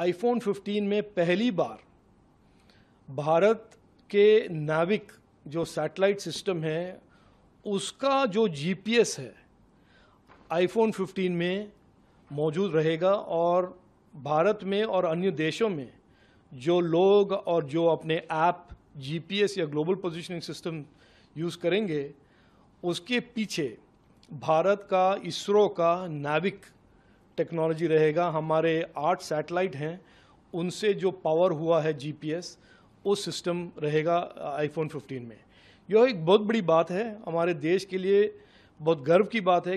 iPhone 15 में पहली बार भारत के नाविक जो सैटेलाइट सिस्टम है उसका जो जीपीएस है आईफोन 15 में मौजूद रहेगा और भारत में और अन्य देशों में जो लोग और जो अपने ऐप जीपीएस या ग्लोबल पोजीशनिंग सिस्टम यूज़ करेंगे उसके पीछे भारत का इसरो का नाविक टेक्नोलॉजी रहेगा हमारे आठ सैटेलाइट हैं उनसे जो पावर हुआ है जीपीएस वो सिस्टम रहेगा आईफोन 15 में यह एक बहुत बड़ी बात है हमारे देश के लिए बहुत गर्व की बात है